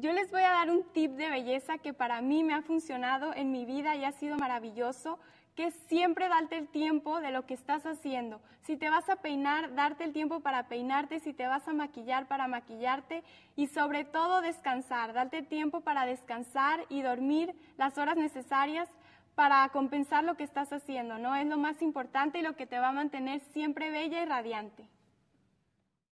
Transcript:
Yo les voy a dar un tip de belleza que para mí me ha funcionado en mi vida y ha sido maravilloso, que siempre darte el tiempo de lo que estás haciendo. Si te vas a peinar, darte el tiempo para peinarte, si te vas a maquillar, para maquillarte y sobre todo descansar, darte tiempo para descansar y dormir las horas necesarias para compensar lo que estás haciendo, ¿no? Es lo más importante y lo que te va a mantener siempre bella y radiante.